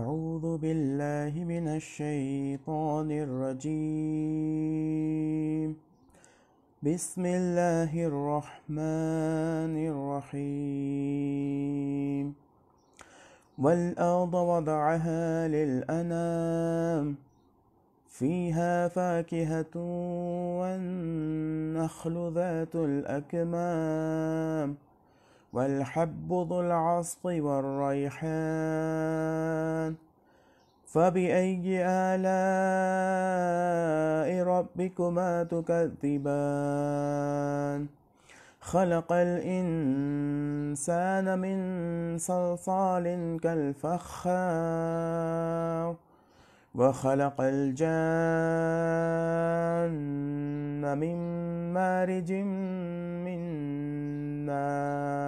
أعوذ بالله من الشيطان الرجيم بسم الله الرحمن الرحيم والأرض وضعها للأنام فيها فاكهة والنخل ذات الأكمام والحب ذو العصف والريحان فبأي آلاء ربكما تكذبان خلق الإنسان من صلصال كالفخار وخلق الجان من مارج من نار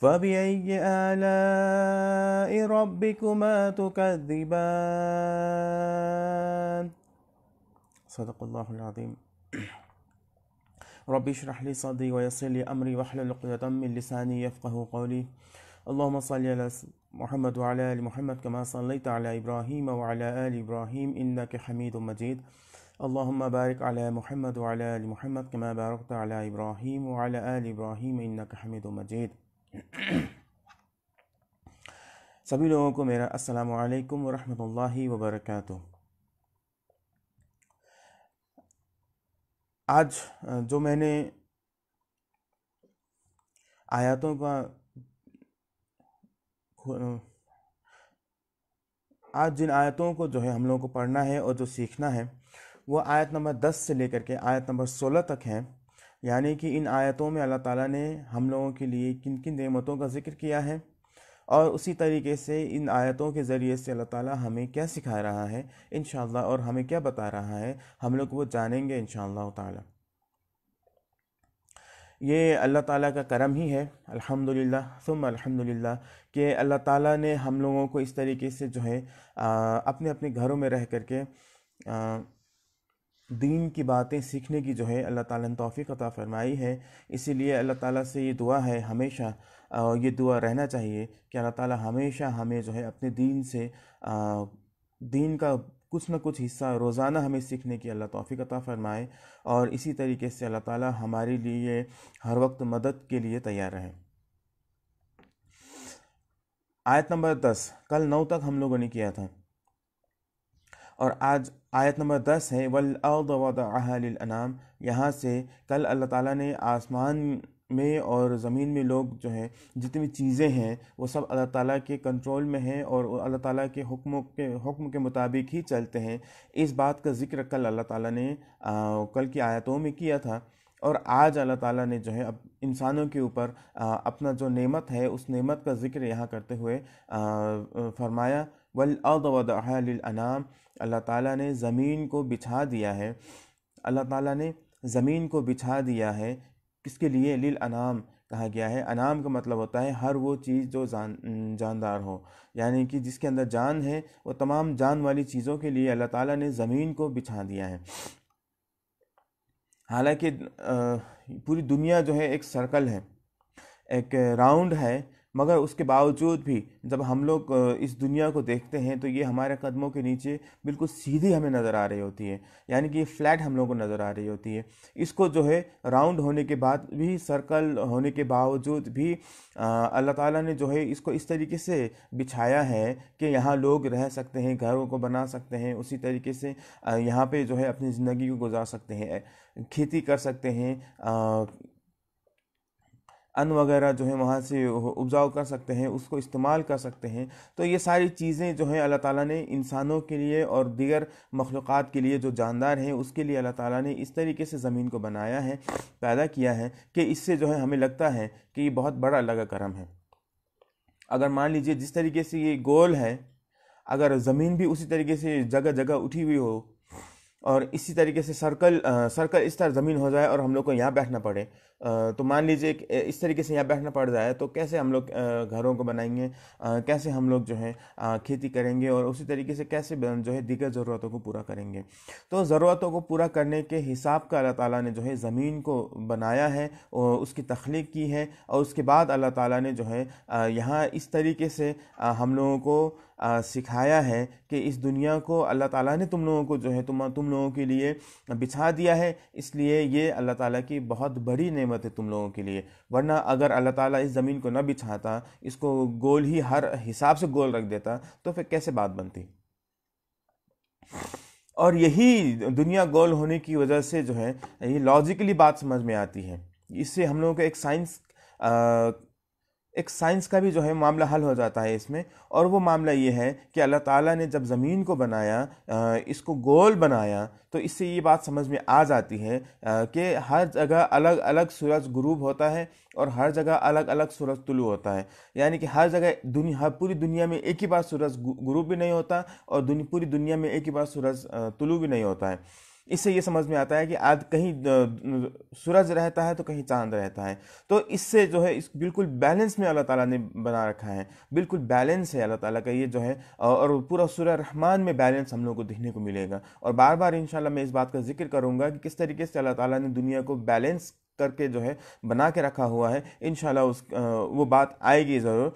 فبأي آلاء ربكما تكذبان صدق الله العظيم ربي اشرح لي صدري ويسر لي أمري واحلل عقدة من لساني يفقه قولي اللهم صل على محمد وعلى آل محمد كما صليت على إبراهيم وعلى آل إبراهيم إنك حميد مجيد اللهم بارك على محمد وعلى آل محمد كما باركت على إبراهيم وعلى آل إبراهيم إنك حميد مجيد सभी लोगों को मेरा अस्सलाम वालेकुम व वबरकatuh आज जो मैंने आयतों का आज जिन आयतों को जो है हम लोगों को पढ़ना है और जो सीखना है वो आयत नंबर दस से लेकर के आयत नंबर सोलह तक हैं यानी कि इन आयतों में अल्लाह ताला ने हम लोगों के लिए किन किन नेमतों का ज़िक्र किया है और उसी तरीके से इन आयतों के ज़रिए से अल्लाह ताला हमें क्या सिखा रहा है इन और हमें क्या बता रहा है हम लोग वो जानेंगे इन ताला ये अल्लाह ताला का करम ही है अल्हम्दुलिल्लाह सुम अल्हम्दुलिल्लाह कि अल्लाह ताला ने हम लोगों को इस तरीके से जो है आ, अपने अपने घरों में रह करके आ, दीन की बातें सीखने की जो है अल्लाह ताला ने तौफीक अता फरमाई है इसीलिए अल्लाह ताला से ये दुआ है हमेशा ये दुआ रहना चाहिए कि अल्लाह ताला हमेशा हमें जो है अपने दीन से दीन का कुछ ना कुछ हिस्सा रोज़ाना हमें सीखने की अल्लाह तौफीक अता फ़रमाए और इसी तरीके से अल्लाह ताला हमारे लिए हर वक्त मदद के लिए तैयार रहें आयत नंबर दस कल नौ तक हम लोगों ने किया था और आज आयत नंबर दस है वल अनाम यहाँ से कल अल्लाह ताला ने आसमान में और ज़मीन में लोग जो हैं जितनी भी चीज़ें हैं वो सब अल्लाह ताला के कंट्रोल में हैं और अल्लाह ताला के हुक्मों के हुक्म के मुताबिक ही चलते हैं इस बात का जिक्र कल अल्लाह ताला ने आ, कल की आयतों में किया था और आज अल्लाह ताला ने जो है अब इंसानों के ऊपर अपना जो नेमत है उस नेमत का जिक्र यहाँ करते हुए आ, फरमाया वल अदवादहालनाम अल्लाह ताला ने ज़मीन को बिछा दिया है अल्लाह ताला ने ज़मीन को बिछा दिया है किसके लिए लिल अनाम कहा गया है अनाम का मतलब होता है हर वो चीज़ जो जान जानदार हो यानी कि जिसके अंदर जान है वो तमाम जान वाली चीज़ों के लिए अल्लाह ताला ने ज़मीन को बिछा दिया है हालांकि पूरी दुनिया जो है एक सर्कल है एक राउंड है मगर उसके बावजूद भी जब हम लोग इस दुनिया को देखते हैं तो ये हमारे कदमों के नीचे बिल्कुल सीधी हमें नज़र आ रही होती है यानी कि ये फ्लैट हम लोगों को नज़र आ रही होती है इसको जो है राउंड होने के बाद भी सर्कल होने के बावजूद भी अल्लाह ताला ने जो है इसको इस तरीके से बिछाया है कि यहाँ लोग रह सकते हैं घरों को बना सकते हैं उसी तरीके से यहाँ पर जो है अपनी ज़िंदगी को गुजार सकते हैं खेती कर सकते हैं अन्न वगैरह जो है वहाँ से उपजाऊ कर सकते हैं उसको इस्तेमाल कर सकते हैं तो ये सारी चीज़ें जो हैं अल्लाह ताला ने इंसानों के लिए और दीगर मखलूक़ के लिए जो जानदार हैं उसके लिए अल्लाह ताला ने इस तरीके से ज़मीन को बनाया है पैदा किया है कि इससे जो है हमें लगता है कि ये बहुत बड़ा अल्लाह करम है अगर मान लीजिए जिस तरीके से ये गोल है अगर ज़मीन भी उसी तरीके से जगह जगह उठी हुई हो और इसी तरीके से सर्कल आ, सर्कल इस तरह ज़मीन हो जाए और हम लोग को यहाँ बैठना पड़े तो मान लीजिए इस तरीके से यहाँ बैठना पड़ जाए तो कैसे हम लोग घरों को बनाएंगे कैसे हम लोग जो है खेती करेंगे और उसी तरीके से कैसे जो है दीगर ज़रूरतों को पूरा करेंगे तो ज़रूरतों को पूरा करने के हिसाब का अल्लाह ताला ने जो है ज़मीन को बनाया है और उसकी तख्लीक की है और उसके बाद अल्लाह ताला ने जो है यहाँ इस तरीके से हम लोगों को आ, सिखाया है कि इस दुनिया को अल्लाह ताला ने तुम लोगों को जो है तुम तुम लोगों के लिए बिछा दिया है इसलिए ये अल्लाह ताला की बहुत बड़ी ने नेमत है तुम लोगों के लिए वरना अगर अल्लाह ताला इस ज़मीन को न बिछाता इसको गोल ही हर हिसाब से गोल रख देता तो फिर कैसे बात बनती और यही दुनिया गोल होने की वजह से जो है ये लॉजिकली बात समझ में आती है इससे हम लोगों को एक साइंस एक साइंस का भी जो है मामला हल हो जाता है इसमें और वो मामला ये है कि अल्लाह ताला ने जब ज़मीन को बनाया इसको गोल बनाया तो इससे ये बात समझ में आ जाती है कि हर जगह अलग अलग सूरज ग्रूब होता है और हर जगह अलग अलग सूरज तुलु होता है यानी कि हर जगह दुनिया हर पूरी दुनिया में एक ही बार सूरज ग्रूब भी नहीं होता और पूरी दुनिया में एक ही बार सूरज तुलु भी नहीं होता है इससे ये समझ में आता है कि आज कहीं सूरज रहता है तो कहीं चांद रहता है तो इससे जो है इस बिल्कुल बैलेंस में अल्लाह ताला ने बना रखा है बिल्कुल बैलेंस है अल्लाह ताला का ये जो है और पूरा सूर्य रहमान में बैलेंस हम लोग को देखने को मिलेगा और बार बार इन मैं इस बात का जिक्र करूँगा कि किस तरीके से अल्लाह ताली ने दुनिया को बैलेंस करके जो है बना के रखा हुआ है इन उस वो बात आएगी ज़रूर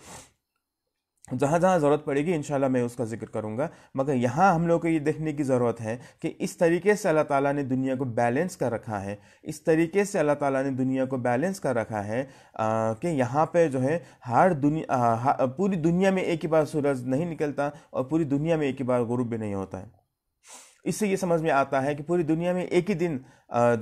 जहाँ जहाँ ज़रूरत पड़ेगी इन मैं उसका जिक्र करूँगा मगर यहाँ हम लोग को ये देखने की ज़रूरत है कि इस तरीके से अल्लाह ताला ने दुनिया को बैलेंस कर रखा है इस तरीके से अल्लाह ताला ने दुनिया को बैलेंस कर रखा है कि यहाँ पे जो है हर दुनिया पूरी दुनिया में एक ही बार सूरज नहीं निकलता और पूरी दुनिया में एक ही बार गुरूब भी नहीं होता है इससे ये समझ में आता है कि पूरी दुनिया में एक ही दिन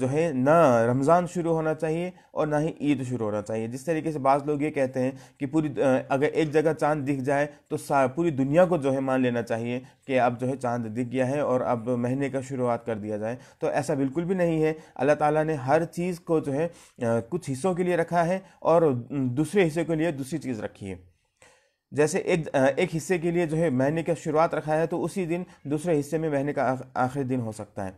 जो है ना रमज़ान शुरू होना चाहिए और ना ही ईद शुरू होना चाहिए जिस तरीके से बाज़ लोग ये कहते हैं कि पूरी अगर एक जगह चांद दिख जाए तो पूरी दुनिया को जो है मान लेना चाहिए कि अब जो है चांद दिख गया है और अब महीने का शुरुआत कर दिया जाए तो ऐसा बिल्कुल भी नहीं है अल्लाह ताला ने हर चीज़ को जो है कुछ हिस्सों के लिए रखा है और दूसरे हिस्से के लिए दूसरी चीज़ रखी है जैसे एक एक हिस्से के लिए जो है महीने का शुरुआत रखा है तो उसी दिन दूसरे हिस्से में महीने का आखिरी दिन हो सकता है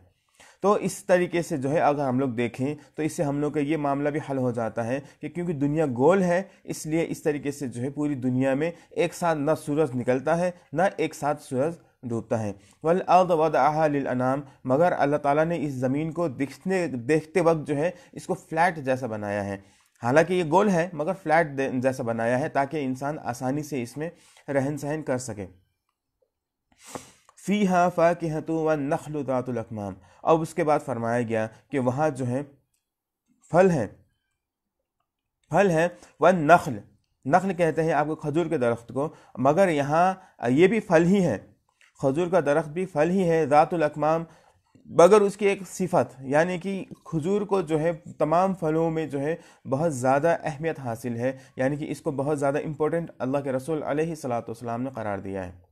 तो इस तरीके से जो है अगर हम लोग देखें तो इससे हम लोग का ये मामला भी हल हो जाता है कि क्योंकि दुनिया गोल है इसलिए इस तरीके से जो है पूरी दुनिया में एक साथ न सूरज निकलता है न एक साथ सूरज डूबता है वल अद वद अनाम मगर अल्लाह ताला ने इस ज़मीन को दिखने देखते वक्त जो है इसको फ्लैट जैसा बनाया है हालांकि ये गोल है मगर फ्लैट जैसा बनाया है ताकि इंसान आसानी से इसमें रहन सहन कर सके फ़ी हा फ़ाकहतु व नखल दातुलकमाम अब उसके बाद फरमाया गया कि वहाँ जो है फल हैं फल हैं व नखल नखल कहते हैं आपको खजूर के दरख्त को मगर यहाँ ये भी फल ही है खजूर का दरख्त भी फल ही है ज़ातुलकमाम बगर उसकी एक सिफत यानी कि खजूर को जो है तमाम फलों में जो है बहुत ज़्यादा अहमियत हासिल है यानी कि इसको बहुत ज़्यादा इम्पोर्टेंट अल्लाह के रसूल सलाम ने करार दिया है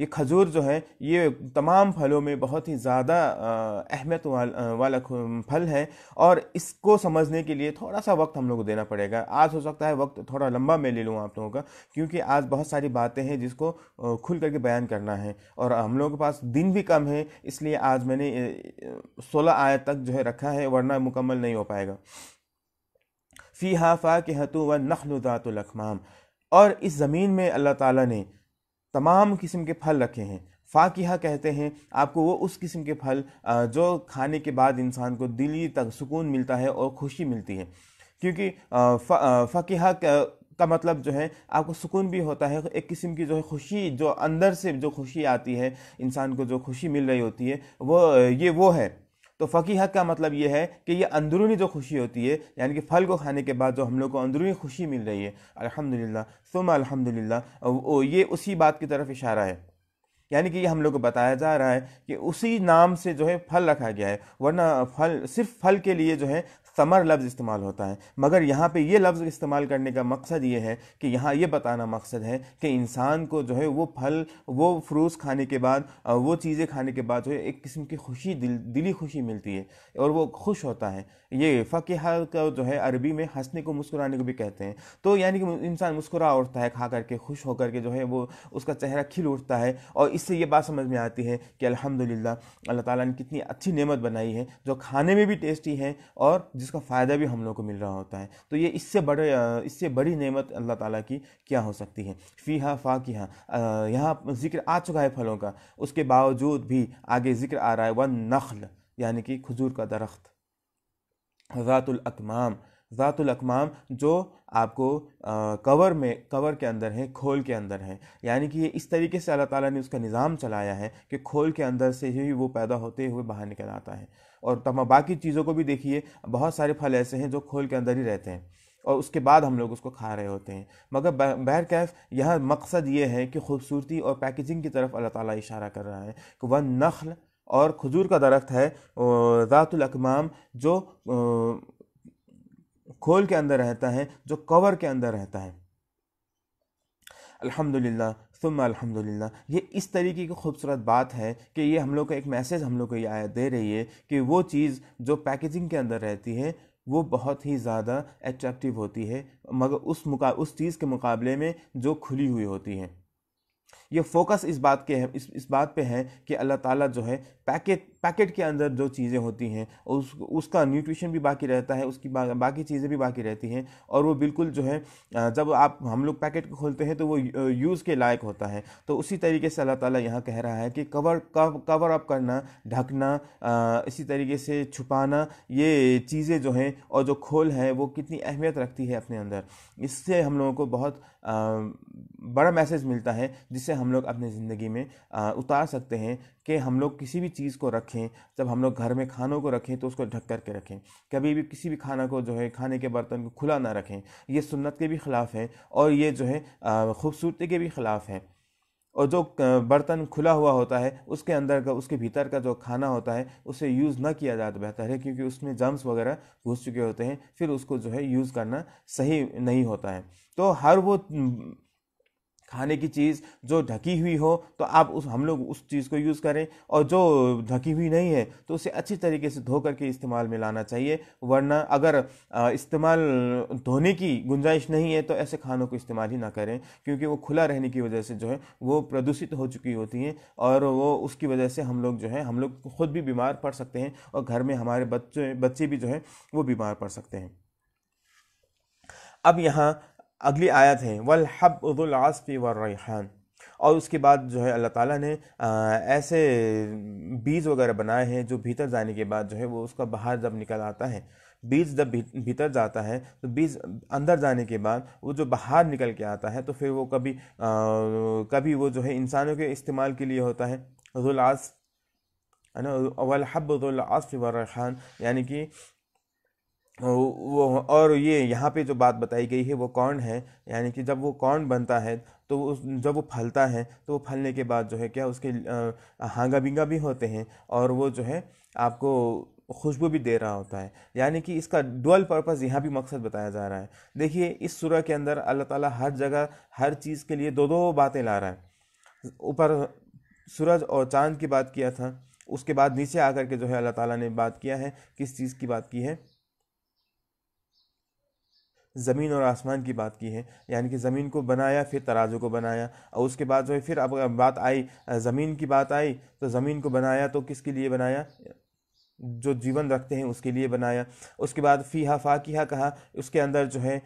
ये खजूर जो है ये तमाम फलों में बहुत ही ज़्यादा अहमियत वाल, वाला फल है और इसको समझने के लिए थोड़ा सा वक्त हम लोग को देना पड़ेगा आज हो सकता है वक्त थोड़ा लंबा मैं ले लूँ आप लोगों का क्योंकि आज बहुत सारी बातें हैं जिसको खुल करके बयान करना है और हम लोगों के पास दिन भी कम है इसलिए आज मैंने सोलह आय तक जो है रखा है वरना मुकम्मल नहीं हो पाएगा फ़ी हाफ़ा के हतु व नखल दातुलखमाम और इस ज़मीन में अल्लाह ताला ने तमाम किस्म के फल रखे हैं फाकिहा कहते हैं आपको वो उस किस्म के फल जो खाने के बाद इंसान को दिली तक सुकून मिलता है और खुशी मिलती है क्योंकि फ़ाकिहा का मतलब जो है आपको सुकून भी होता है एक किस्म की जो है खुशी जो अंदर से जो खुशी आती है इंसान को जो खुशी मिल रही होती है वो ये वो है तो फ़कीहत का मतलब ये है कि ये अंदरूनी जो खुशी होती है यानी कि फल को खाने के बाद जो हम लोग को अंदरूनी खुशी मिल रही है अल्हम्दुलिल्लाह सुम अल्हम्दुलिल्लाह ये उसी बात की तरफ इशारा है यानी कि ये हम लोग को बताया जा रहा है कि उसी नाम से जो है फल रखा गया है वरना फल सिर्फ फल के लिए जो है समर लफ्ज़ इस्तेमाल होता है मगर यहाँ पे ये लफ्ज़ इस्तेमाल करने का मकसद ये है कि यहाँ ये बताना मकसद है कि इंसान को जो है वो फल वो फ्रूट्स खाने के बाद वो चीज़ें खाने के बाद जो है एक किस्म की खुशी दिल दिली खुशी मिलती है और वो खुश होता है ये फ़कीह का जो है अरबी में हंसने को मुस्कुराने को भी कहते हैं तो यानी कि इंसान मुस्कुरा उठता है खा करके खुश होकर के जो है वो उसका चेहरा खिल उठता है और इससे ये बात समझ में आती है कि अलहमदिल्ला अल्लाह ताली ने कितनी अच्छी नियमत बनाई है जो खाने में भी टेस्टी है और जिस जिसका फ़ायदा भी हम लोग को मिल रहा होता है तो ये इससे बड़े इससे बड़ी नेमत अल्लाह ताला की क्या हो सकती है फी की हाँ यहाँ जिक्र आ चुका है फलों का उसके बावजूद भी आगे जिक्र आ रहा है वन नखल यानी कि खजूर का दरख्त हज़ातुल अकमाम ज़ातुलकमाम जो आपको आ, कवर में कवर के अंदर है खोल के अंदर है यानी कि ये इस तरीके से अल्लाह ताला ने उसका निज़ाम चलाया है कि खोल के अंदर से ही वो पैदा होते हुए बाहर निकल आता है और तमाम बाकी चीज़ों को भी देखिए बहुत सारे फल ऐसे हैं जो खोल के अंदर ही रहते हैं और उसके बाद हम लोग उसको खा रहे होते हैं मगर बहर कैफ यहाँ मकसद ये है कि खूबसूरती और पैकेजिंग की तरफ अल्लाह ताला इशारा कर रहा है कि वह नखल और खजूर का दरख्त है ज़ातुलकमाम जो खोल के अंदर रहता है जो कवर के अंदर रहता है अल्हम्दुलिल्लाह सुम अल्हम्दुलिल्लाह ये इस तरीके की खूबसूरत बात है कि ये हम लोग का एक मैसेज हम लोग को ये आया दे रही है कि वो चीज़ जो पैकेजिंग के अंदर रहती है वो बहुत ही ज़्यादा एट्रैक्टिव होती है मगर उस मुका उस चीज़ के मुकाबले में जो खुली हुई होती है ये फोकस इस बात के है इस इस बात पे है कि अल्लाह ताला जो है पैकेट पैकेट के अंदर जो चीज़ें होती हैं उस उसका न्यूट्रिशन भी बाकी रहता है उसकी बा, बाकी चीज़ें भी बाकी रहती हैं और वो बिल्कुल जो है जब आप हम लोग पैकेट को खोलते हैं तो वो यूज़ के लायक होता है तो उसी तरीके से अल्लाह ताला यहाँ कह रहा है कि कवर कव कवर अप करना ढकना इसी तरीके से छुपाना ये चीज़ें जो हैं और जो खोल है वो कितनी अहमियत रखती है अपने अंदर इससे हम लोगों को बहुत बड़ा मैसेज मिलता है जिसे हम लोग अपनी ज़िंदगी में उतार सकते हैं कि हम लोग किसी भी चीज़ को रखें जब हम लोग घर में खानों को रखें तो उसको ढक कर के रखें कभी भी किसी भी खाना को जो है खाने के बर्तन को खुला ना रखें ये सुन्नत के भी ख़िलाफ़ है और ये जो है खूबसूरती के भी ख़िलाफ़ है और जो बर्तन खुला हुआ होता है उसके अंदर का उसके भीतर का जो खाना होता है उसे यूज़ ना किया जाए तो बेहतर है क्योंकि उसमें जम्स वगैरह घुस चुके होते हैं फिर उसको जो है यूज़ करना सही नहीं होता है तो हर वो खाने की चीज़ जो ढकी हुई हो तो आप उस हम लोग उस चीज़ को यूज़ करें और जो ढकी हुई नहीं है तो उसे अच्छी तरीके से धो करके इस्तेमाल में लाना चाहिए वरना अगर इस्तेमाल धोने की गुंजाइश नहीं है तो ऐसे खानों को इस्तेमाल ही ना करें क्योंकि वो खुला रहने की वजह से जो है वो प्रदूषित हो चुकी होती हैं और वो उसकी वजह से हम लोग जो है हम लोग खुद भी बीमार पड़ सकते हैं और घर में हमारे बच्चे बच्चे भी जो है वो बीमार पड़ सकते हैं अब यहाँ अगली आयत है वल हब्लासफ़ी व रैहान और उसके बाद जो है अल्लाह ताला ने ऐसे बीज वगैरह बनाए हैं जो भीतर जाने के बाद जो है वो उसका बाहर जब निकल आता है बीज जब भीतर जाता है तो बीज अंदर जाने के बाद वो जो बाहर निकल के आता है तो फिर वो कभी आ, कभी वो जो है इंसानों के इस्तेमाल के लिए होता है जुलास है ना वल हब्लासफ़ी व रैहान यानी कि वो और ये यहाँ पे जो बात बताई गई है वो कौन है यानी कि जब वो कौन बनता है तो उस जब वो फलता है तो वो फलने के बाद जो है क्या उसके हांगा बिंगा भी होते हैं और वो जो है आपको खुशबू भी दे रहा होता है यानी कि इसका डुअल पर्पज़ यहाँ भी मकसद बताया जा रहा है देखिए इस सूरह के अंदर अल्लाह ताला हर जगह हर चीज़ के लिए दो दो बातें ला रहा है ऊपर सूरज और चांद की बात किया था उसके बाद नीचे आकर के जो है अल्लाह ताला ने बात किया है किस चीज़ की बात की है ज़मीन और आसमान की बात की है यानी कि ज़मीन को बनाया फिर तराजू को बनाया और उसके बाद जो है फिर अब बात आई ज़मीन की बात आई तो ज़मीन को बनाया तो किसके लिए बनाया जो जीवन रखते हैं उसके लिए बनाया उसके बाद फ़ीहा फ़ाकिहा कहा उसके अंदर जो है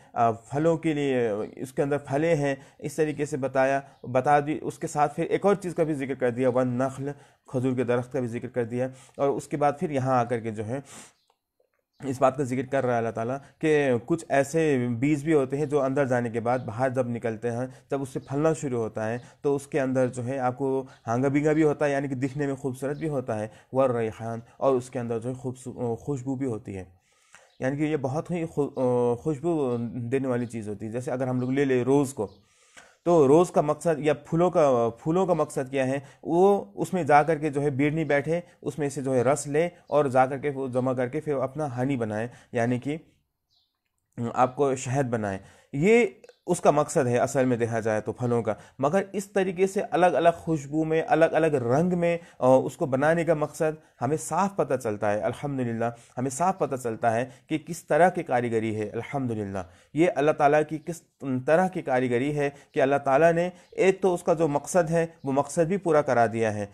फलों के लिए उसके अंदर फले हैं इस तरीके से बताया बता दी उसके साथ फिर एक और चीज़ का भी जिक्र कर दिया वन नखल खजूर के दरख्त का भी जिक्र कर दिया और उसके बाद फिर यहाँ आकर के जो है इस बात का जिक्र कर रहा है अल्लाह ताला कि कुछ ऐसे बीज भी होते हैं जो अंदर जाने के बाद बाहर जब निकलते हैं जब उससे फलना शुरू होता है तो उसके अंदर जो है आपको हांगा बिंगा भी होता है यानी कि दिखने में खूबसूरत भी होता है वर रेहान और उसके अंदर जो है खूब खुशबू भी होती है यानी कि ये बहुत ही खुशबू देने वाली चीज़ होती है जैसे अगर हम लोग ले लें रोज़ को तो रोज़ का मकसद या फूलों का फूलों का मकसद क्या है वो उसमें जा कर के जो है बीड़नी बैठे उसमें से जो है रस ले और जा कर के वो जमा करके फिर अपना हनी बनाए यानी कि आपको शहद बनाए ये उसका मकसद है असल में देखा जाए तो फलों का मगर इस तरीके से अलग अलग खुशबू में अलग अलग रंग में उसको बनाने का मकसद हमें साफ पता चलता है अल्हम्दुलिल्लाह हमें साफ पता चलता है कि किस तरह की कारीगरी है अल्हम्दुलिल्लाह ये अल्लाह ताला की किस तरह की कारीगरी है कि अल्लाह ताला ने एक तो उसका जो मकसद है वो मकसद भी पूरा करा दिया है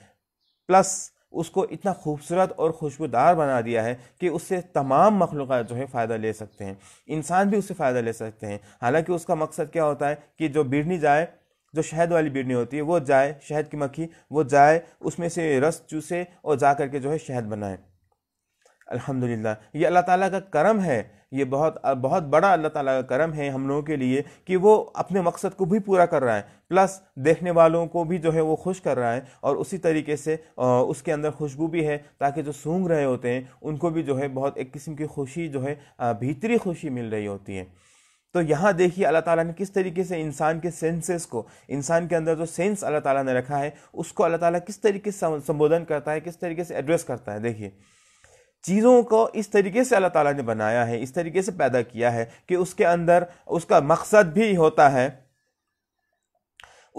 प्लस उसको इतना खूबसूरत और खुशबूदार बना दिया है कि उससे तमाम मखलूक जो है फ़ायदा ले सकते हैं इंसान भी उससे फ़ायदा ले सकते हैं हालांकि उसका मकसद क्या होता है कि जो बिरनी जाए जो शहद वाली बिरनी होती है वो जाए शहद की मक्खी वो जाए उसमें से रस चूसे और जा करके जो है शहद बनाए अल्हम्दुलिल्लाह ये अल्लाह ताला का करम है ये बहुत बहुत बड़ा अल्लाह ताला का करम है हम लोगों के लिए कि वो अपने मकसद को भी पूरा कर रहा है प्लस देखने वालों को भी जो है वो खुश कर रहा है और उसी तरीके से उसके अंदर खुशबू भी है ताकि जो सूंघ रहे होते हैं उनको भी जो है बहुत एक किस्म की खुशी जो है भीतरी खुशी मिल रही होती है तो यहाँ देखिए अल्लाह ताला ने किस तरीके से इंसान के सेंसेस को इंसान के अंदर जो सेंस अल्लाह ताला ने रखा है उसको अल्लाह ताला किस तरीके से संबोधन करता है किस तरीके से एड्रेस करता है देखिए चीज़ों को इस तरीके से अल्लाह ताला ने बनाया है इस तरीके से पैदा किया है कि उसके अंदर उसका मकसद भी होता है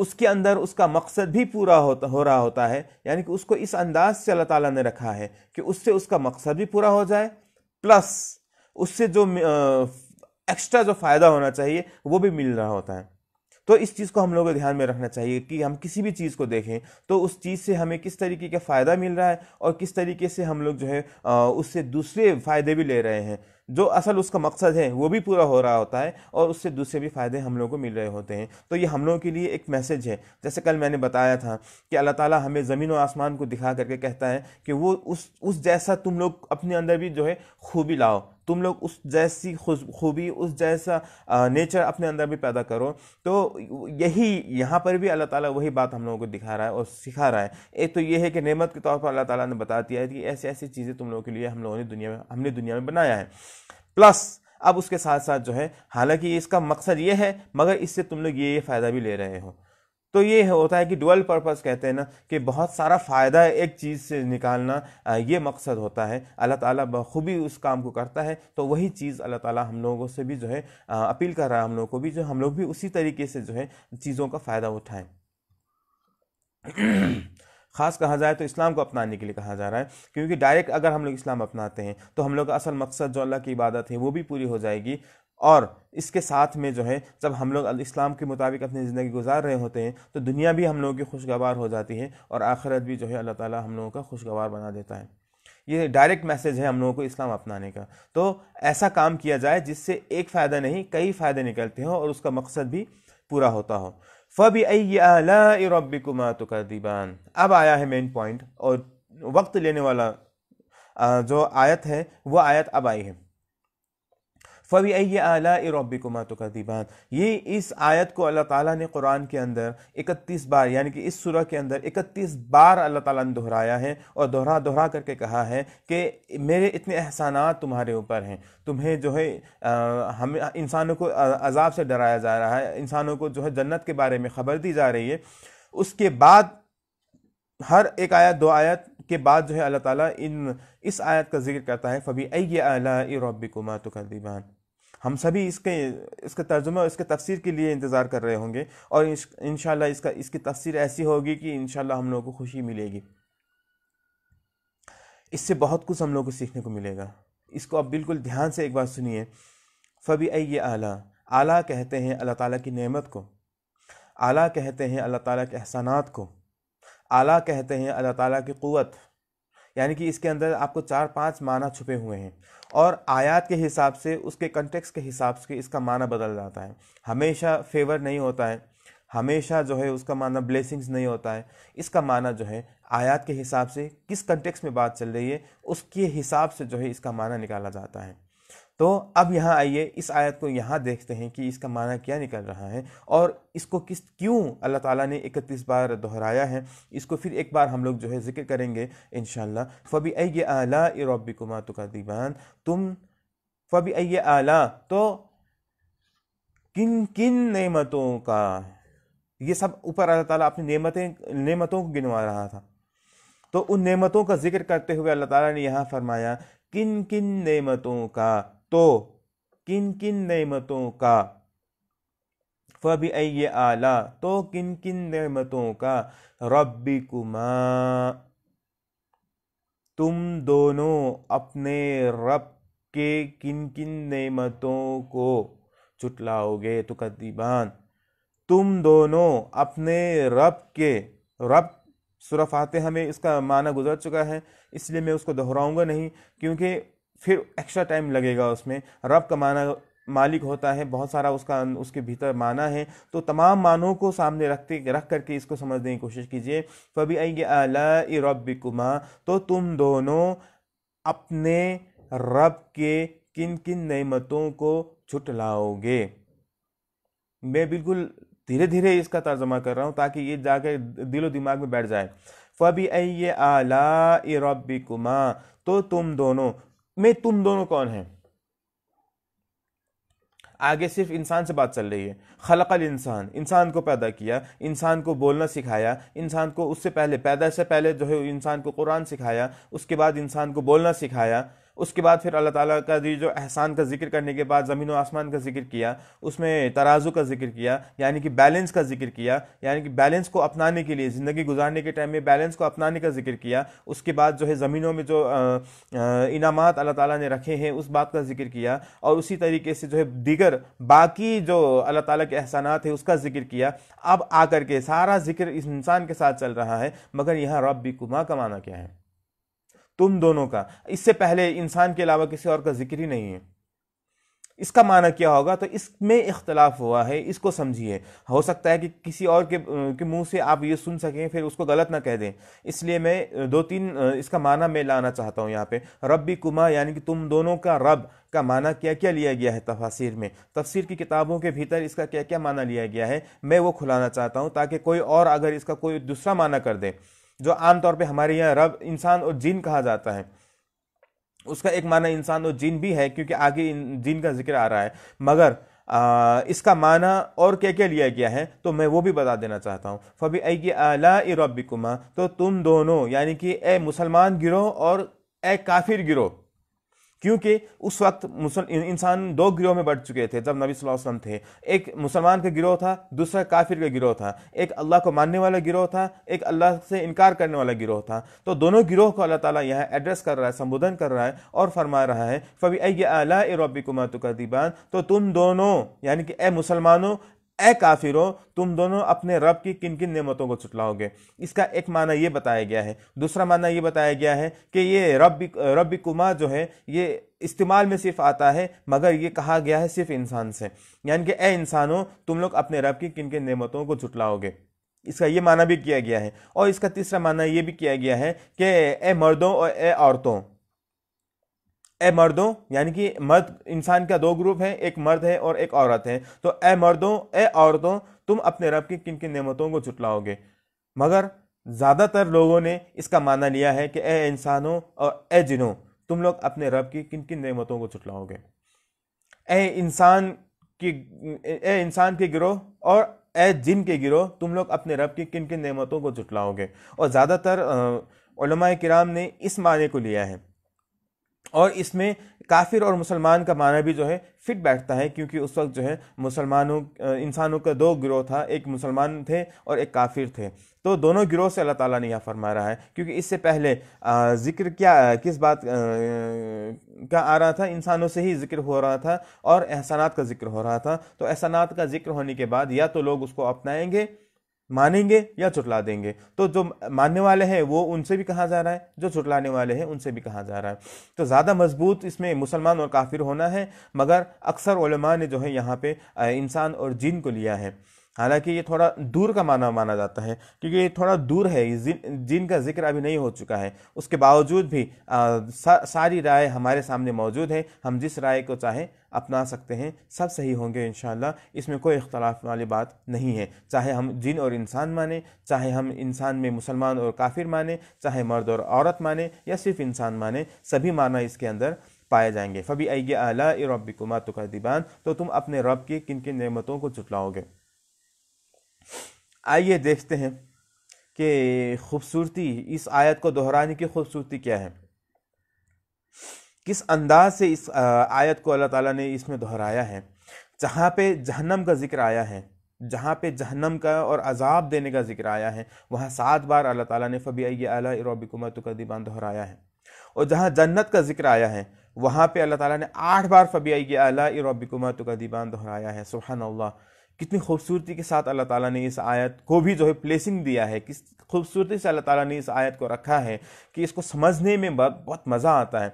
उसके अंदर उसका मकसद भी पूरा होता हो रहा होता है यानी कि उसको इस अंदाज से अल्लाह ताला ने रखा है कि उससे उसका मकसद भी पूरा हो जाए प्लस उससे जो एक्स्ट्रा जो फ़ायदा होना चाहिए वो भी मिल रहा होता है तो इस चीज़ को हम लोगों को ध्यान में रखना चाहिए कि हम किसी भी चीज़ को देखें तो उस चीज़ से हमें किस तरीके का फ़ायदा मिल रहा है और किस तरीके से हम लोग जो है उससे दूसरे फ़ायदे भी ले रहे हैं जो असल उसका मकसद है वो भी पूरा हो रहा होता है और उससे दूसरे भी फ़ायदे हम लोगों को मिल रहे होते हैं तो ये हम लोगों के लिए एक मैसेज है जैसे कल मैंने बताया था कि अल्लाह ताला हमें ज़मीन और आसमान को दिखा करके कहता है कि वो उस उस जैसा तुम लोग अपने अंदर भी जो है खूबी लाओ तुम लोग उस जैसी खूबी उस जैसा नेचर अपने अंदर भी पैदा करो तो यही यहाँ पर भी अल्लाह ताला वही बात हम लोगों को दिखा रहा है और सिखा रहा है एक तो ये है कि नेमत के तौर पर अल्लाह ताला ने बता दिया है कि ऐसी ऐसी चीज़ें तुम लोगों के लिए हम लोगों ने दुनिया में हमने दुनिया में बनाया है प्लस अब उसके साथ साथ जो है हालांकि इसका मकसद ये है मगर इससे तुम लोग ये ये फ़ायदा भी ले रहे हो तो ये होता है कि डुअल पर्पस कहते हैं ना कि बहुत सारा फ़ायदा एक चीज़ से निकालना ये मकसद होता है अल्लाह ताला बखूबी उस काम को करता है तो वही चीज़ अल्लाह ताला हम लोगों से भी जो है अपील कर रहा है हम लोगों को भी जो हम लोग भी उसी तरीके से जो है चीज़ों का फ़ायदा उठाएं खास कहा जाए तो इस्लाम को अपनाने के लिए कहा जा रहा है क्योंकि डायरेक्ट अगर हम लोग इस्लाम अपनाते हैं तो हम लोग का असल मकसद जो अल्लाह की इबादत है वो भी पूरी हो जाएगी और इसके साथ में जो है जब हम लोग इस्लाम के मुताबिक अपनी ज़िंदगी गुजार रहे होते हैं तो दुनिया भी हम लोगों की खुशगवार हो जाती है और आखिरत भी जो है अल्लाह ताला हम लोगों का खुशगवार बना देता है ये डायरेक्ट मैसेज है हम लोगों को इस्लाम अपनाने का तो ऐसा काम किया जाए जिससे एक फ़ायदा नहीं कई फ़ायदे निकलते हों और उसका मकसद भी पूरा होता हो फ़बी रबिकुमा तो दीबान अब आया है मेन पॉइंट और वक्त लेने वाला जो आयत है वो आयत अब आई है फ़बी आला रबिकुमा तो कदीबान ये इस आयत को अल्लाह ताला ने कुरान के अंदर 31 बार यानी कि इस सुरह के अंदर 31 बार अल्लाह ताला ने दोहराया है और दोहरा दोहरा करके कहा है कि मेरे इतने एहसानात तुम्हारे ऊपर हैं तुम्हें जो है हम इंसानों को अजाब से डराया जा रहा है इंसानों को जो है जन्नत के बारे में ख़बर दी जा रही है उसके बाद हर एक आयत दो आयत के बाद जो है अल्लाह ताला इन इस आयत का जिक्र करता है फ़बी अय आला रबिकुमा तो हम सभी इसके इसके तर्जुमे और इसके तफसीर के लिए इंतज़ार कर रहे होंगे और इन इसका इसकी तफसीर ऐसी होगी कि इन हम लोगों को खुशी मिलेगी इससे बहुत कुछ हम लोग को सीखने को मिलेगा इसको आप बिल्कुल ध्यान से एक बार सुनिए फ़बी ये आला आला कहते हैं अल्लाह ताला की नेमत को आला कहते हैं अल्लाह ताला के एहसानात को आला कहते हैं अल्लाह ताला की क़वत यानी कि इसके अंदर आपको चार पांच माना छुपे हुए हैं और आयात के हिसाब से उसके कंटेक्स के हिसाब से इसका माना बदल जाता है हमेशा फेवर नहीं होता है हमेशा जो है उसका माना ब्लेसिंग्स नहीं होता है इसका माना जो है आयात के हिसाब से किस कंटेक्स में बात चल रही है उसके हिसाब से जो है इसका माना निकाला जाता है तो अब यहाँ आइए इस आयत को यहाँ देखते हैं कि इसका माना क्या निकल रहा है और इसको किस क्यों अल्लाह ताला ने इकतीस बार दोहराया है इसको फिर एक बार हम लोग जो है जिक्र करेंगे इन फबी अय आला रबी तो का दीवान तुम फबी अय आला तो किन किन नेमतों का ये सब ऊपर अल्लाह ताला अपनी नेमतें नेमतों को गिनवा रहा था तो उन नेमतों का जिक्र करते हुए अल्लाह ताला ने यहाँ फरमाया किन किन नेमतों का तो किन किन नेमतों का फ़बी ए आला तो किन किन नेमतों का रब्बी कुमा तुम दोनों अपने रब के किन किन नेमतों को चुटलाओगे तो कदीबान तुम दोनों अपने रब के रब सुरफ आते हमें इसका माना गुजर चुका है इसलिए मैं उसको दोहराऊंगा नहीं क्योंकि फिर एक्स्ट्रा टाइम लगेगा उसमें रब का माना मालिक होता है बहुत सारा उसका उसके भीतर माना है तो तमाम मानों को सामने रखते रख करके इसको समझने की कोशिश कीजिए फबी आएंगे अला कुमा तो तुम दोनों अपने रब के किन किन नमतों को छुटलाओगे मैं बिल्कुल धीरे धीरे इसका तर्जमा कर रहा हूँ ताकि ये जाकर दिलो दिमाग में बैठ जाए फबी ये आला कुमा तो तुम दोनों में तुम दोनों कौन हैं आगे सिर्फ इंसान से बात चल रही है खलकल इंसान इंसान को पैदा किया इंसान को बोलना सिखाया इंसान को उससे पहले पैदा से पहले जो है इंसान को कुरान सिखाया उसके बाद इंसान को बोलना सिखाया उसके बाद फिर अल्लाह ताला का जो एहसान का जिक्र करने के बाद ज़मीन व आसमान का जिक्र किया उसमें तराजू का जिक्र किया यानी कि बैलेंस का जिक्र किया यानी कि बैलेंस को अपनाने के लिए ज़िंदगी गुजारने के टाइम में बैलेंस को अपनाने का जिक्र किया उसके बाद जो है ज़मीनों में जो इनाम अल्लाह ताला ने रखे हैं उस बात का जिक्र किया और उसी तरीके से जो है दीगर बाकी जो अल्लाह ताला के एहसान है उसका जिक्र किया अब आकर के सारा जिक्र इस इंसान के साथ चल रहा है मगर यहाँ रब भी कुमा का माना क्या है तुम दोनों का इससे पहले इंसान के अलावा किसी और का जिक्र ही नहीं है इसका माना क्या होगा तो इसमें इख्तलाफ हुआ है इसको समझिए हो सकता है कि किसी और के के मुंह से आप ये सुन सकें फिर उसको गलत ना कह दें इसलिए मैं दो तीन इसका माना मैं लाना चाहता हूँ यहाँ पे रबी कुमा यानी कि तुम दोनों का रब का माना क्या क्या लिया गया है तफासिर में तफसीर की किताबों के भीतर इसका क्या क्या माना लिया गया है मैं वो खुलाना चाहता हूँ ताकि कोई और अगर इसका कोई दूसरा माना कर दे जो आमतौर पर हमारे यहाँ रब इंसान और जीन कहा जाता है उसका एक माना इंसान और जीन भी है क्योंकि आगे जीन का जिक्र आ रहा है मगर आ, इसका माना और क्या क्या लिया गया है तो मैं वो भी बता देना चाहता हूँ फबी आई की आला रबिकुमा तो तुम दोनों यानी कि ए मुसलमान गिरो और ए काफिर गिरोह क्योंकि उस वक्त इंसान दो गिरोह में बढ़ चुके थे जब नबी वसल्लम थे एक मुसलमान का गिरोह था दूसरा काफिर का गिरोह था एक अल्लाह को मानने वाला गिरोह था एक अल्लाह से इनकार करने वाला गिरोह था तो दोनों गिरोह को अल्लाह ताला यहाँ एड्रेस कर रहा है संबोधन कर रहा है और फरमा रहा है फबी अला रबी कुमातुकदीबान तो तुम दोनों यानी कि ए मुसलमानों ए काफिरों तुम दोनों अपने रब की किन किन नेमतों को चुटलाओगे इसका एक माना ये बताया गया है दूसरा माना ये बताया गया है कि ये रब रब कुमार जो है ये इस्तेमाल में सिर्फ आता है मगर ये कहा गया है सिर्फ इंसान से यानी कि ए इंसानों तुम लोग अपने रब की किन किन नेमतों को चुटलाओगे इसका ये माना भी किया गया है और इसका तीसरा माना ये भी किया गया है कि ए मर्दों और ए औरतों ए मर्दों यानी कि मर्द इंसान का दो ग्रुप है एक मर्द है और एक औरत है तो ए मर्दों ए औरतों तुम अपने रब की किन किन नेमतों को जुटलाओगे मगर ज़्यादातर लोगों ने इसका माना लिया है कि ए इंसानों और ए जिनों तुम लोग अपने रब की किन किन नेमतों को चुटलाओगे ए इंसान की ए इंसान के गिरोह और ए जिन के गिरोह तुम लोग अपने रब की किन किन नेमतों को चुटलाओगे और ज़्यादातर किराम ने इस माने को लिया है और इसमें काफिर और मुसलमान का माना भी जो है फिट बैठता है क्योंकि उस वक्त जो है मुसलमानों इंसानों का दो गिरोह था एक मुसलमान थे और एक काफिर थे तो दोनों गिरोह से अल्लाह ताला ने यह फरमा रहा है क्योंकि इससे पहले ज़िक्र क्या किस बात का आ रहा था इंसानों से ही जिक्र हो रहा था और एहसानात का जिक्र हो रहा था तो एहसानात का जिक्र होने के बाद या तो लोग उसको अपनाएंगे मानेंगे या चुटला देंगे तो जो मानने वाले हैं वो उनसे भी कहा जा रहा है जो चुटलाने वाले हैं उनसे भी कहा जा रहा है तो ज़्यादा मजबूत इसमें मुसलमान और काफिर होना है मगर अक्सर ने जो है यहाँ पे इंसान और जिन को लिया है हालांकि ये थोड़ा दूर का माना माना जाता है क्योंकि ये थोड़ा दूर है जिन जिन का जिक्र अभी नहीं हो चुका है उसके बावजूद भी आ, सा, सारी राय हमारे सामने मौजूद है हम जिस राय को चाहें अपना सकते हैं सब सही होंगे इन इसमें कोई इख्तलाफ वाली बात नहीं है चाहे हम जिन और इंसान माने चाहे हम इंसान में मुसलमान और काफिर माने चाहे मर्द और औरत माने या सिर्फ इंसान माने सभी माना इसके अंदर पाए जाएंगे फ़बी आइए आला रबिकुमा दीबान तो तुम अपने रब की किन किन नमतों को चुटलाओगे आइए देखते हैं कि खूबसूरती इस आयत को दोहराने की खूबसूरती क्या है किस अंदाज से इस आयत को अल्लाह ताला ने इसमें दोहराया है जहाँ पे जहन्नम का जिक्र आया है जहाँ पे जहन्नम का और अजाब देने का जिक्र आया है वहाँ सात बार अल्लाह ताला ने फ़बी अला रबिकुमा दीबान दोहराया है और जहाँ जन्नत का जिक्र आया है वहाँ पे अल्लाह ताला ने आठ बार फ़बी अला रबिकुमा दीबान दोहराया है सुबहानल्ला कितनी खूबसूरती के साथ अल्लाह ताला ने इस आयत को भी जो है प्लेसिंग दिया है किस खूबसूरती से अल्लाह ताला ने इस आयत को रखा है कि इसको समझने में बहुत बहुत मज़ा आता है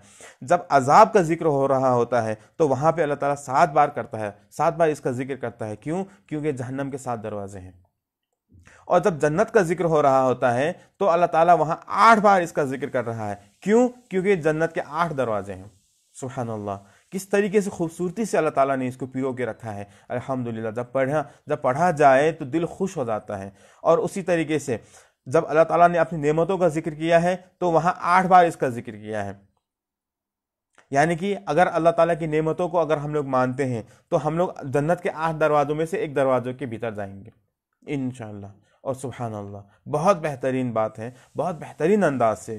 जब अजाब का जिक्र हो रहा होता है तो वहाँ पर अल्लाह ताला सात बार करता है सात बार इसका जिक्र करता है क्यों क्योंकि जहन्नम के सात दरवाजे हैं और जब जन्नत का जिक्र हो रहा होता है तो अल्लाह ताला वहाँ आठ बार इसका जिक्र कर रहा है क्यों क्योंकि जन्नत के आठ दरवाजे हैं सुबहान किस तरीके से खूबसूरती से अल्लाह ताला ने इसको पिरो के रखा है अल्हम्दुलिल्लाह जब पढ़ा जब पढ़ा जाए तो दिल खुश हो जाता है और उसी तरीके से जब अल्लाह ताला ने अपनी नेमतों का जिक्र किया है तो वहाँ आठ बार इसका जिक्र किया है यानी कि अगर अल्लाह ताला की नेमतों को अगर हम लोग मानते हैं तो हम लोग जन्नत के आठ दरवाज़ों में से एक दरवाज़ों के भीतर जाएंगे इन और सुबहान अल्लाह बहुत बेहतरीन बात है बहुत बेहतरीन अंदाज से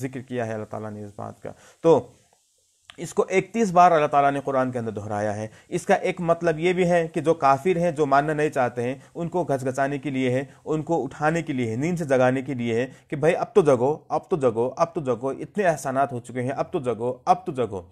जिक्र किया है अल्लाह ताला ने इस बात का तो इसको 31 बार अल्लाह ताला ने कुरान के अंदर दोहराया है इसका एक मतलब ये भी है कि जो काफिर हैं जो मानना नहीं चाहते हैं उनको घसघसाने के लिए है उनको उठाने के लिए है नींद से जगाने के लिए है कि भाई अब तो जगो अब तो जगो अब तो जगो इतने एहसान हो चुके हैं अब तो जगो अब तो जगो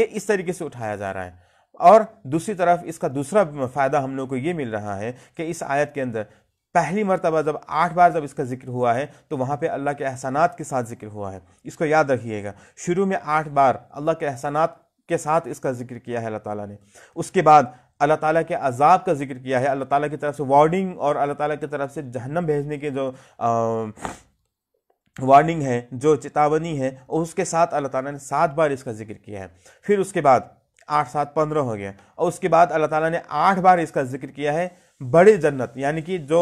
ये इस तरीके से उठाया जा रहा है और दूसरी तरफ इसका दूसरा फ़ायदा हम लोग को ये मिल रहा है कि इस आयत के अंदर पहली मरतबा जब आठ बार जब इसका जिक्र हुआ है तो वहाँ पे अल्लाह के एहसानात के साथ जिक्र हुआ है इसको याद रखिएगा शुरू में आठ बार अल्लाह के एहसानात के साथ इसका जिक्र किया है अल्लाह ताला ने उसके बाद अल्लाह ताला के अजाब का जिक्र किया है अल्लाह ताला की तरफ से वार्निंग और अल्लाह ताला की तरफ से जहन्नम भेजने के जो वार्निंग है जो चेतावनी है उसके साथ अल्लाह ताला ने सात बार इसका जिक्र किया है फिर उसके बाद आठ सात पंद्रह हो गया और उसके बाद अल्लाह ताला ने आठ बार इसका जिक्र किया है बड़े जन्नत यानी कि जो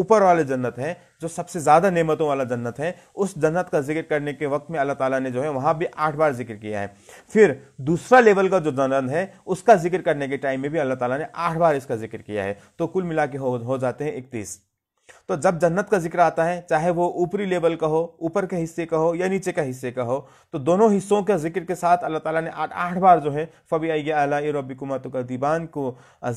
ऊपर वाले जन्नत है जो सबसे ज़्यादा नेमतों वाला जन्नत है उस जन्नत का जिक्र करने के वक्त में अल्लाह ताला ने जो है वहाँ भी आठ बार जिक्र किया है फिर दूसरा लेवल का जो जन्नत है उसका जिक्र करने के टाइम में भी अल्लाह ताला ने आठ बार इसका जिक्र किया है तो कुल मिला के हो, हो जाते हैं इकतीस तो जब जन्नत का जिक्र आता है चाहे वो ऊपरी लेवल का हो ऊपर के हिस्से का हो या नीचे के हिस्से का हो तो दोनों हिस्सों के जिक्र के साथ अल्लाह ताला ने आठ आठ बार जो है फबी अला रबिकुमा का दीबान को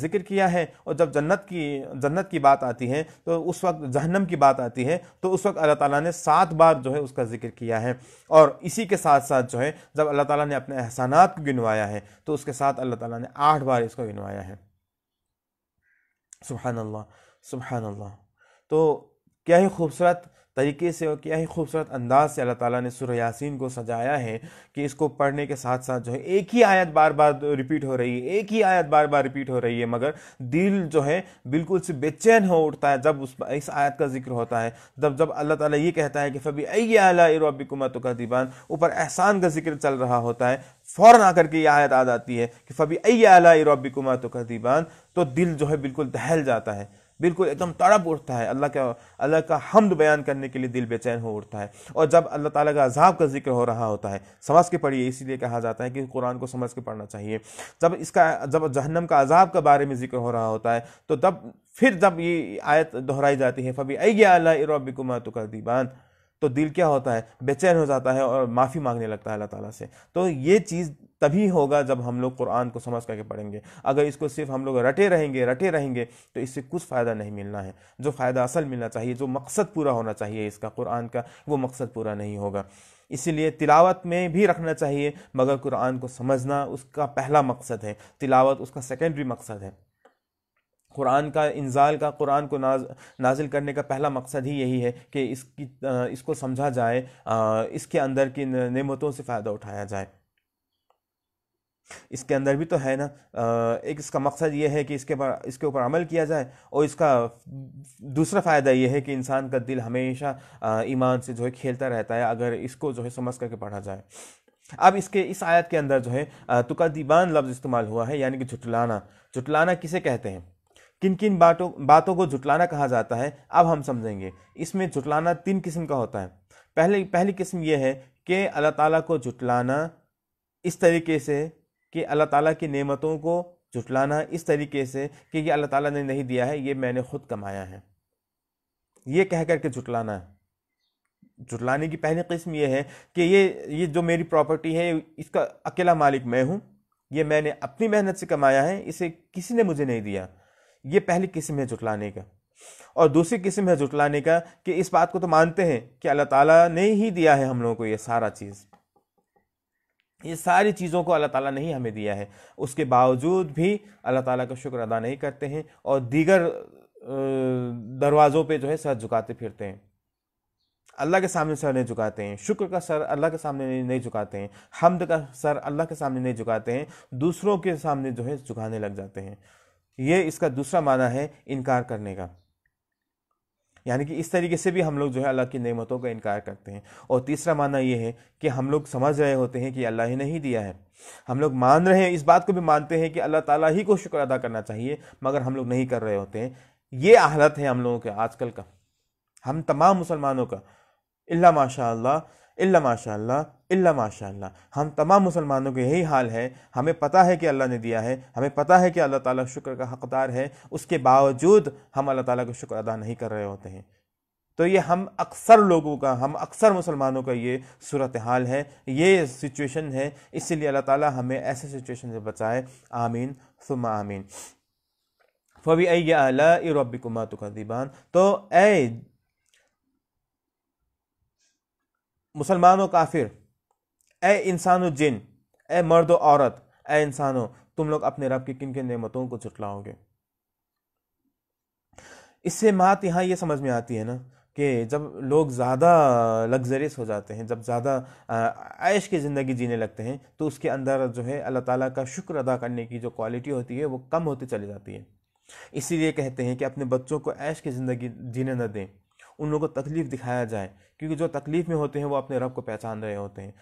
जिक्र किया है और जब जन्नत की जन्नत की बात आती है तो उस वक्त जहन्नम की बात आती है तो उस वक्त अल्लाह ताली ने सात बार जो है उसका जिक्र किया है और इसी के साथ साथ जो है जब अल्लाह ताली ने अपने एहसानात को गिनवाया है तो उसके साथ अल्लाह ताली ने आठ बार इसको गिनवाया है सुबहानल्ला सुबहानल्ला तो क्या ही खूबसूरत तरीके से और क्या ही खूबसूरत अंदाज से अल्लाह ताला ने सुर यासीन को सजाया है कि इसको पढ़ने के साथ साथ जो है एक ही आयत बार बार रिपीट हो रही है एक ही आयत बार बार रिपीट हो रही है मगर दिल जो है बिल्कुल से बेचैन हो उठता है जब उस इस आयत का जिक्र होता है जब जब अल्लाह ताला ये कहता है कि फबी अलाबिकुमत का दीबान ऊपर एहसान का जिक्र चल रहा होता है फ़ौरन आकर के ये आयत आ जाती है कि फबी आला रबिकुमा तो दीबान तो दिल जो है बिल्कुल दहल जाता है बिल्कुल एकदम तड़प उठता है अल्लाह का अल्लाह का हमद बयान करने के लिए दिल बेचैन हो उठता है और जब अल्लाह ताला का अजाब का जिक्र हो रहा होता है समझ के पढ़िए इसीलिए कहा जाता है कि कुरान को समझ के पढ़ना चाहिए जब इसका जब जहन्नम का अजाब के बारे में जिक्र हो रहा होता है तो तब फिर जब ये आयत दोहराई जाती है फबी अय्या अल्लाह रबिकुमा तो दीबान तो दिल क्या होता है बेचैन हो जाता है और माफ़ी मांगने लगता है अल्लाह ताला से तो ये चीज़ तभी होगा जब हम लोग कुरान को समझ करके पढ़ेंगे अगर इसको सिर्फ हम लोग रटे रहेंगे रटे रहेंगे तो इससे कुछ फ़ायदा नहीं मिलना है जो फ़ायदा असल मिलना चाहिए जो मकसद पूरा होना चाहिए इसका कुरान का वो मकसद पूरा नहीं होगा इसीलिए तिलावत में भी रखना चाहिए मगर कुरान को समझना उसका पहला मकसद है तिलावत उसका सेकेंडरी मकसद है कुरान का इंजाल का कुरान को नाज नाजिल करने का पहला मकसद ही यही है कि इसकी इसको समझा जाए इसके अंदर की नेमतों से फ़ायदा उठाया जाए इसके अंदर भी तो है ना एक इसका मकसद ये है कि इसके पर इसके ऊपर अमल किया जाए और इसका दूसरा फ़ायदा ये है कि इंसान का दिल हमेशा ईमान से जो है खेलता रहता है अगर इसको जो है समझ करके पढ़ा जाए अब इसके इस आयत के अंदर जो है तुका दीबान लफ्ज़ इस्तेमाल हुआ है यानी कि झुटलाना झुटलाना किसे कहते हैं किन किन बातों बातों को जुटलाना कहा जाता है अब हम समझेंगे इसमें जुटलाना तीन किस्म का होता है पहले पहली किस्म यह है कि अल्लाह ताला को जुटलाना इस तरीके से कि अल्लाह ताला की नेमतों को जुटलाना इस तरीके से कि ये अल्लाह ताला ने नहीं दिया है ये मैंने खुद कमाया है ये कह करके जुटलाना है जुटलाने की पहली किस्म यह है कि ये ये जो मेरी प्रॉपर्टी है इसका अकेला मालिक मैं हूँ ये मैंने अपनी मेहनत से कमाया है इसे किसी ने मुझे नहीं दिया ये पहली किस्म है जुटलाने का और दूसरी किस्म है जुटलाने का कि इस बात को तो मानते हैं कि अल्लाह ताला ने ही दिया है हम लोगों को ये सारा चीज़ ये सारी चीज़ों को अल्लाह ताला ने ही हमें दिया है उसके बावजूद भी अल्लाह ताला का शुक्र अदा नहीं करते हैं और दीगर दरवाज़ों पे जो है सर झुकाते फिरते हैं अल्लाह के सामने सर नहीं झुकाते हैं शुक्र का सर अल्लाह के सामने नहीं झुकाते हैं हमद का सर अल्लाह के सामने नहीं झुकाते हैं दूसरों के सामने जो है झुकाने लग जाते हैं ये इसका दूसरा माना है इनकार करने का यानी कि इस तरीके से भी हम लोग जो है अल्लाह की नेमतों का इनकार करते हैं और तीसरा माना यह है कि हम लोग समझ रहे होते हैं कि अल्लाह ही नहीं दिया है हम लोग मान रहे हैं इस बात को भी मानते हैं कि अल्लाह ताला ही को शुक्र अदा करना चाहिए मगर हम लोग नहीं कर रहे होते हैं ये हालत है हम लोगों के आजकल का हम तमाम मुसलमानों का इला माशा इल्ला माशा इल्ला माशा हम तमाम मुसलमानों का यही हाल है हमें पता है कि अल्लाह ने दिया है हमें पता है कि अल्लाह ताला शुक्र का हकदार है उसके बावजूद हम अल्लाह ताला का शुक्र अदा नहीं कर रहे होते हैं तो ये हम अक्सर लोगों का हम अक्सर मुसलमानों का ये सूरत हाल है ये सिचुएशन है इसीलिए अल्लाह ताला हमें ऐसे सिचुएशन से बचाए आमीन सुम आमीन फबी अला रबिकुमा तुकदीबान तो ए मुसलमान काफिर ए इंसान जिन ए मर्द औरत ए इंसानों तुम लोग अपने रब की किन किन नेमतों को चुटलाओगे इससे मात यहाँ ये समझ में आती है ना कि जब लोग ज़्यादा लग्जरियस हो जाते हैं जब ज़्यादा ऐश की ज़िंदगी जीने लगते हैं तो उसके अंदर जो है अल्लाह ताला का शुक्र अदा करने की जो क्वालिटी होती है वो कम होती चली जाती है इसीलिए कहते हैं कि अपने बच्चों को ऐश की ज़िंदगी जीने न दें उन लोगों को तकलीफ़ दिखाया जाए क्योंकि जो तकलीफ़ में होते हैं वो अपने रब को पहचान रहे होते हैं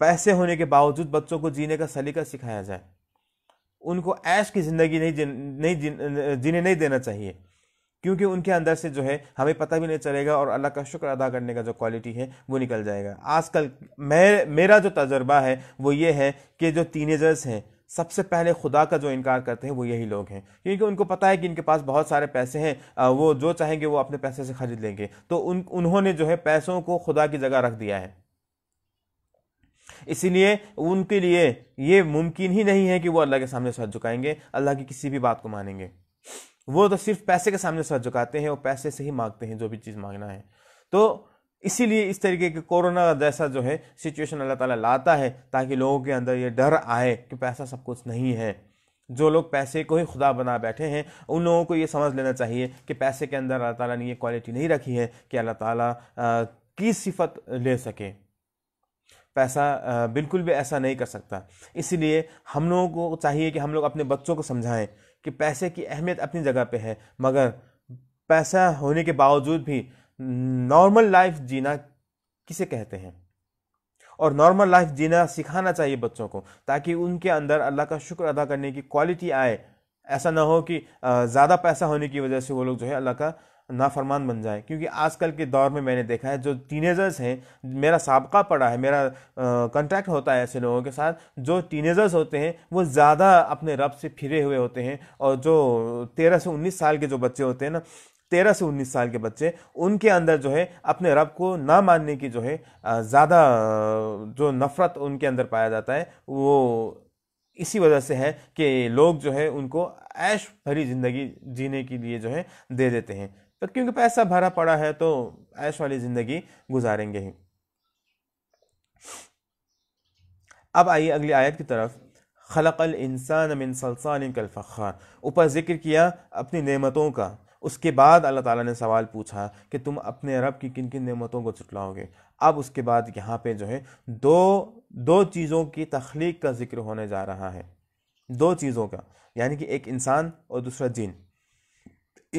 पैसे होने के बावजूद बच्चों को जीने का सलीका सिखाया जाए उनको ऐश की ज़िंदगी नहीं नहीं जीने नहीं देना चाहिए क्योंकि उनके अंदर से जो है हमें पता भी नहीं चलेगा और अल्लाह का शुक्र अदा करने का जो क्वालिटी है वो निकल जाएगा आजकल मैं मेरा जो तजर्बा है वो ये है कि जो टीनेजर्स हैं सबसे पहले खुदा का जो इनकार करते हैं वो यही लोग हैं क्योंकि उनको पता है कि इनके पास बहुत सारे पैसे हैं वो जो चाहेंगे वो अपने पैसे से खरीद लेंगे तो उन उन्होंने जो है पैसों को खुदा की जगह रख दिया है इसीलिए उनके लिए ये मुमकिन ही नहीं है कि वो अल्लाह के सामने सर झुकाएंगे अल्लाह की किसी भी बात को मानेंगे वो तो सिर्फ पैसे के सामने सर झुकाते हैं और पैसे से ही मांगते हैं जो भी चीज़ मांगना है तो इसीलिए इस तरीके के कोरोना जैसा जो है सिचुएशन अल्लाह ताला लाता है ताकि लोगों के अंदर ये डर आए कि पैसा सब कुछ नहीं है जो लोग पैसे को ही खुदा बना बैठे हैं उन लोगों को ये समझ लेना चाहिए कि पैसे के अंदर अल्लाह ताला ने ये क्वालिटी नहीं रखी है कि अल्लाह ताला की सिफत ले सके पैसा बिल्कुल भी ऐसा नहीं कर सकता इसीलिए हम लोगों को चाहिए कि हम लोग अपने बच्चों को समझाएं कि पैसे की अहमियत अपनी जगह पे है मगर पैसा होने के बावजूद भी नॉर्मल लाइफ जीना किसे कहते हैं और नॉर्मल लाइफ जीना सिखाना चाहिए बच्चों को ताकि उनके अंदर अल्लाह का शुक्र अदा करने की क्वालिटी आए ऐसा ना हो कि ज़्यादा पैसा होने की वजह से वो लोग जो है अल्लाह का नाफरमान बन जाए क्योंकि आजकल के दौर में मैंने देखा है जो टीनेजर्स हैं मेरा सबका पड़ा है मेरा कांटेक्ट होता है ऐसे लोगों के साथ जो टीनेजर्स होते हैं वो ज़्यादा अपने रब से फिरे हुए होते हैं और जो तेरह से उन्नीस साल के जो बच्चे होते हैं ना तेरह से उन्नीस साल के बच्चे उनके अंदर जो है अपने रब को ना मानने की जो है ज़्यादा जो नफ़रत उनके अंदर पाया जाता है वो इसी वजह से है कि लोग जो है उनको ऐश भरी ज़िंदगी जीने के लिए जो है दे देते हैं तो क्योंकि पैसा भरा पड़ा है तो ऐश वाली ज़िंदगी गुजारेंगे ही अब आइए अगली आयत की तरफ खलक़ल इंसान मिन सलसान कल फ़ार ऊपर ज़िक्र किया अपनी नेमतों का उसके बाद अल्लाह ताला ने सवाल पूछा कि तुम अपने रब की किन किन नेमतों को चुटलाओगे अब उसके बाद यहाँ पे जो है दो दो चीज़ों की तख्लीक का जिक्र होने जा रहा है दो चीज़ों का यानी कि एक इंसान और दूसरा जिन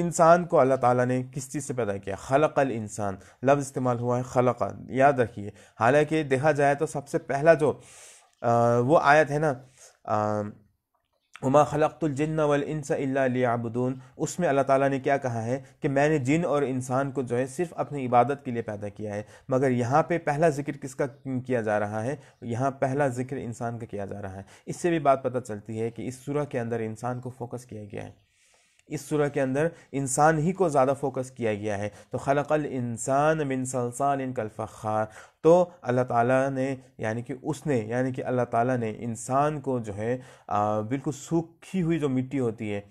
इंसान को अल्लाह ताला ने किस चीज़ से पैदा किया अल इंसान लफ्ज़ इस्तेमाल हुआ है खलक याद रखिए हालांकि देखा जाए तो सबसे पहला जो आ, वो आयत है ना आ, उमा खलकतुलजन्न वलसाबुदून उसमें अल्लाह ताला ने क्या कहा है कि मैंने जिन और इंसान को जो है सिर्फ अपनी इबादत के लिए पैदा किया है मगर यहाँ पे पहला जिक्र किसका किया जा रहा है यहाँ पहला जिक्र इंसान का किया जा रहा है इससे भी बात पता चलती है कि इस सूरह के अंदर इंसान को फोकस किया गया है इस सूरह के अंदर इंसान ही को ज़्यादा फोकस किया गया है तो खलकल इंसान बिन सलसान इन कलफ़ार तो अल्लाह ताला ने यानी कि उसने यानी कि अल्लाह ताला ने इंसान को जो है बिल्कुल सूखी हुई जो मिट्टी होती है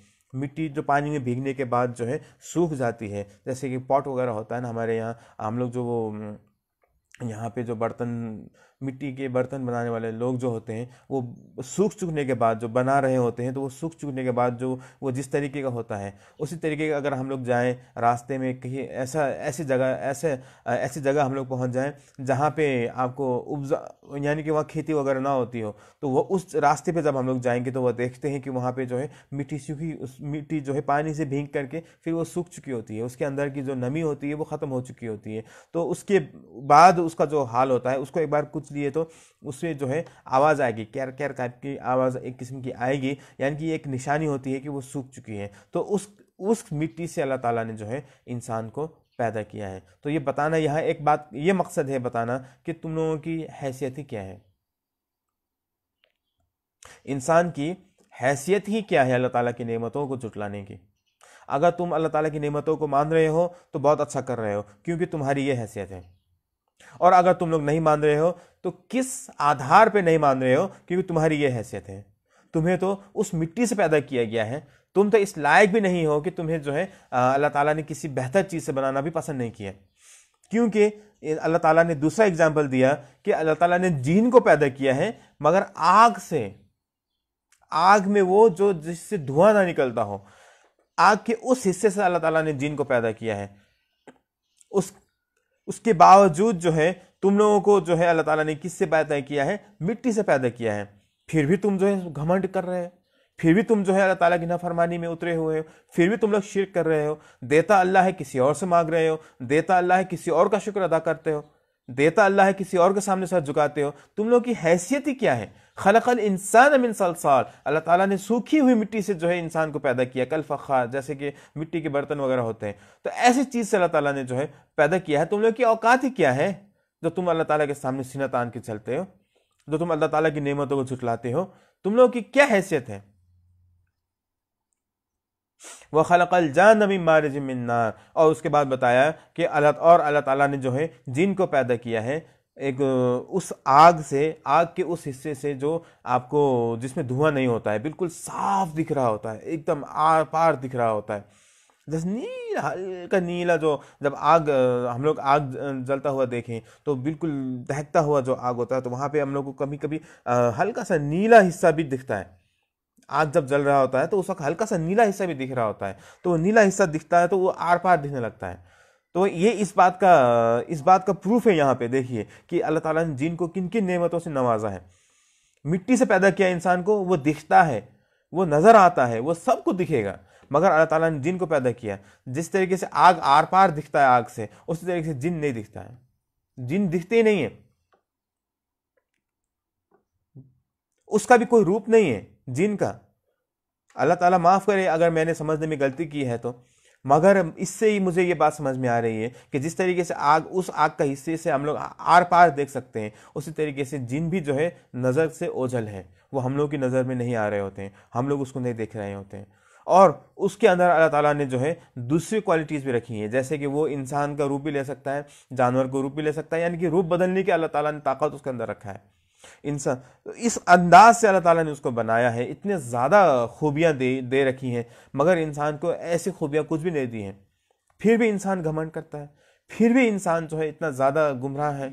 मिट्टी जो पानी में भीगने के बाद जो है सूख जाती है जैसे कि पॉट वगैरह होता है ना हमारे यहाँ हम लोग जो वो हम्म, यहाँ पे जो बर्तन मिट्टी के बर्तन बनाने वाले लोग जो होते हैं वो सूख चुकने के बाद जो बना रहे होते हैं तो वो सूख चुकने के बाद जो वो जिस तरीके का होता है उसी तरीके का अगर हम लोग जाएँ रास्ते में कहीं ऐसा ऐसी जगह ऐसे ऐसी जगह हम लोग पहुँच जाएँ जहाँ पर आपको उपजा यानी कि वहाँ खेती वगैरह ना होती हो तो वह उस रास्ते पर जब हम लोग जाएंगे तो वह देखते हैं कि वहाँ पर जो है मिट्टी सूखी उस मिट्टी जो है पानी से भींग करके फिर वो सूख चुकी होती है उसके अंदर की जो नमी होती है वो ख़त्म हो चुकी होती है तो उसके बाद उसका जो हाल होता है उसको एक बार कुछ पूछ लिए तो उसमें जो है आवाज़ आएगी कैर कैर टाइप की आवाज़ एक किस्म की आएगी यानी कि एक निशानी होती है कि वो सूख चुकी है तो उस उस मिट्टी से अल्लाह ताला ने जो है इंसान को पैदा किया है तो ये बताना यहाँ एक बात ये मकसद है बताना कि तुम लोगों की हैसियत ही क्या है इंसान की हैसियत ही क्या है अल्लाह ताला की नेमतों को जुटलाने की अगर तुम अल्लाह ताला की नेमतों को मान रहे हो तो बहुत अच्छा कर रहे हो क्योंकि तुम्हारी ये हैसियत है और अगर तुम लोग नहीं मान रहे हो तो किस आधार पे नहीं मान रहे हो क्योंकि तुम्हारी ये हैसियत है तुम्हें तो उस मिट्टी से पैदा किया गया है तुम तो इस लायक भी नहीं हो कि तुम्हें जो है अल्लाह ताला ने किसी बेहतर चीज़ से बनाना भी पसंद नहीं किया क्योंकि अल्लाह ताला ने दूसरा एग्जाम्पल दिया कि अल्लाह ताला ने जीन को पैदा किया है मगर आग से आग में वो जो जिससे धुआं ना निकलता हो आग के उस हिस्से से अल्लाह ताला ने जीन को पैदा किया है उस उसके बावजूद जो है तुम लोगों को जो है अल्लाह ताला ने किससे पैदा किया है मिट्टी से पैदा किया है फिर भी तुम जो है घमंड कर रहे हो फिर भी तुम जो है अल्लाह ताला की नाफरमानी में उतरे हुए हो फिर भी तुम लोग शिर कर रहे हो देता अल्लाह है किसी और से मांग रहे हो देता अल्लाह है किसी और का शुक्र अदा करते हो देता अल्लाह है किसी और के सामने सर झुकाते हो तुम लोग की हैसियत ही क्या है खलकल इंसान अमिन सलसाल अल्लाह ताला ने सूखी हुई मिट्टी से जो है इंसान को पैदा किया कल फ़ार जैसे कि मिट्टी के बर्तन वगैरह होते हैं तो ऐसी चीज़ से अल्लाह ताला ने जो है पैदा किया है तुम लोग की औकात ही क्या है जो तुम अल्लाह ताला के सामने सीना तान के चलते हो जो तुम अल्लाह ताला की नेमतों को छुटलाते हो तुम लोगों की क्या हैसियत है वह खलकल जानबी मारजिमिनार और उसके बाद बताया कि अल्लाह और अल्लाह ताला ने जो है जिन को पैदा किया है एक उस आग से आग के उस हिस्से से जो आपको जिसमें धुआं नहीं होता है बिल्कुल साफ दिख रहा होता है एकदम आर पार दिख रहा होता है जस नीला हल्का नीला जो जब आग हम लोग आग जलता हुआ देखें तो बिल्कुल दहकता हुआ जो आग होता है तो वहाँ पे हम लोग को कभी कभी हल्का सा नीला हिस्सा भी दिखता है आग जब जल रहा होता है तो उस वक्त हल्का सा नीला हिस्सा भी दिख रहा होता है तो वो नीला हिस्सा दिखता है तो वो आर पार दिखने लगता है तो ये इस बात का इस बात का प्रूफ है यहाँ पे देखिए कि अल्लाह ताला ने जिन को किन किन नेमतों से नवाजा है मिट्टी से पैदा किया इंसान को वो दिखता है वो नज़र आता है वो सबको दिखेगा मगर अल्लाह ताला ने जिन को पैदा किया जिस तरीके से आग आर पार दिखता है आग से उसी तरीके से जिन नहीं दिखता है जिन दिखते ही नहीं है उसका भी कोई रूप नहीं है जिन का अल्लाह ताला माफ़ करे अगर मैंने समझने में गलती की है तो मगर इससे ही मुझे ये बात समझ में आ रही है कि जिस तरीके से आग उस आग का हिस्से से हम लोग आर पार देख सकते हैं उसी तरीके से जिन भी जो है नज़र से ओझल है वो हम लोग की नज़र में नहीं आ रहे होते हैं हम लोग उसको नहीं देख रहे होते हैं और उसके अंदर अल्लाह ताला ने जो है दूसरी क्वालिटीज़ भी रखी हैं जैसे कि वो इंसान का रूप भी ले सकता है जानवर का रूप भी ले सकता है यानी कि रूप बदलने की अल्लाह ताला ने ताकत उसके अंदर रखा है इंसान तो इस अंदाज से अल्लाह ताला ने उसको बनाया है इतने ज़्यादा खूबियाँ दे दे रखी हैं मगर इंसान को ऐसी खूबियाँ कुछ भी नहीं दी हैं फिर भी इंसान घमंड करता है फिर भी इंसान जो है इतना ज़्यादा गुमराह है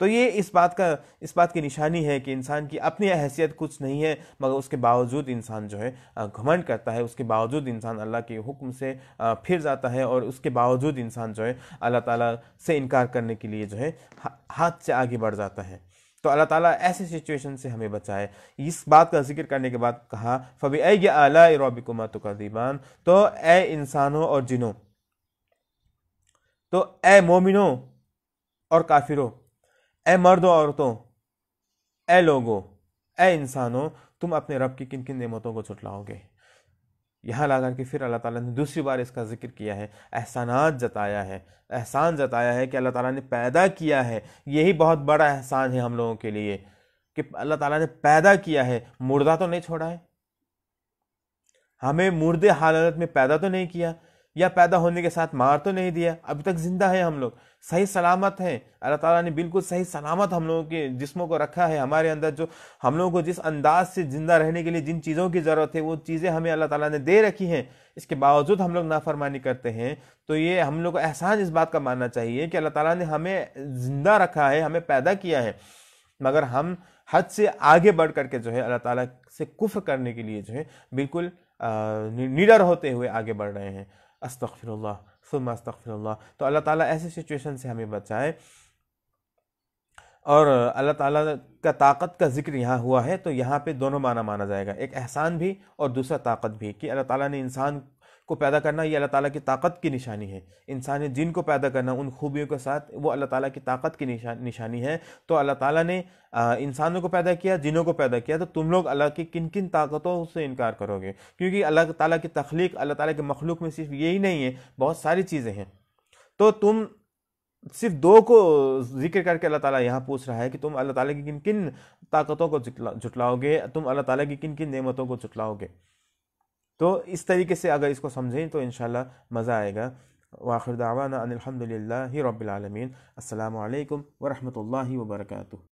तो ये इस बात का इस बात की निशानी है कि इंसान की अपनी हैसियत कुछ नहीं है मगर उसके बावजूद इंसान जो है घमंड करता है उसके बावजूद इंसान अल्लाह के हुक्म से फिर जाता है और उसके बावजूद इंसान जो है अल्लाह ताला से इनकार करने के लिए जो है हाथ से आगे बढ़ जाता है तो अल्लाह ताला ऐसे सिचुएशन से हमें बचाए इस बात का जिक्र करने के बाद कहा फबी ए अला रबिकुमा तो दीबान तो ए इंसानों और जिनों तो ए मोमिनों और काफिरों ए मर्द औरतों ए लोगों ए इंसानों तुम अपने रब की किन किन नेमतों को छुटलाओगे यहाँ ला करके फिर अल्लाह ताला ने दूसरी बार इसका जिक्र किया है एहसानात जताया है एहसान जताया है कि अल्लाह ताला ने पैदा किया है यही बहुत बड़ा एहसान है हम लोगों के लिए कि अल्लाह ताला ने पैदा किया है मुर्दा तो नहीं छोड़ा है हमें मुर्दे हालत में पैदा तो नहीं किया या पैदा होने के साथ मार तो नहीं दिया अभी तक जिंदा है हम लोग सही सलामत हैं अल्लाह ताला ने बिल्कुल सही सलामत हम लोगों के जिस्मों को रखा है हमारे अंदर जो हम लोगों को जिस अंदाज से ज़िंदा रहने के लिए जिन चीज़ों की ज़रूरत है वो चीज़ें हमें अल्लाह ताला ने दे रखी हैं इसके बावजूद हम लोग नाफरमानी करते हैं तो ये हम लोग को एहसान इस बात का मानना चाहिए कि अल्लाह ताला ने हमें ज़िंदा रखा है हमें पैदा किया है मगर हम हद से आगे बढ़ करके जो है अल्लाह ताला से कुफ्र करने के लिए जो है बिल्कुल निडर होते हुए आगे बढ़ रहे हैं अस्तफ़िरल्ला सुम अस्तफ़िरल्ला तो अल्लाह ताला ऐसे सिचुएशन से हमें बचाए और अल्लाह ताला का ताकत का जिक्र यहाँ हुआ है तो यहाँ पे दोनों माना माना जाएगा एक एहसान भी और दूसरा ताकत भी कि अल्लाह ताला ने इंसान को पैदा करना ये अल्लाह ताला की ताकत की निशानी है इंसानी जिन को पैदा करना उन खूबियों के साथ वो अल्लाह ताला की ताकत की निशा निशानी है तो अल्लाह ताला ने इंसानों को पैदा किया जिनों को पैदा किया तो तुम लोग अल्लाह की किन किन ताकतों से इनकार करोगे क्योंकि अल्लाह ताला की तख्लीक अल्लाह ताला के मखलूक में सिर्फ यही नहीं है बहुत सारी चीज़ें हैं तो तुम सिर्फ दो को जिक्र करके अल्लाह ताला यहाँ पूछ रहा है कि तुम अल्लाह ताला की किन किन ताकतों को जुटलाओगे तुम अल्लाह ताला की किन किन नेमतों को जुटलाओगे तो इस तरीके से अगर इसको समझें तो इन मज़ा आएगा वाखिर दावाना अनिलहमदिल्ला रबालमीन अल्लाम वरहमल वर्का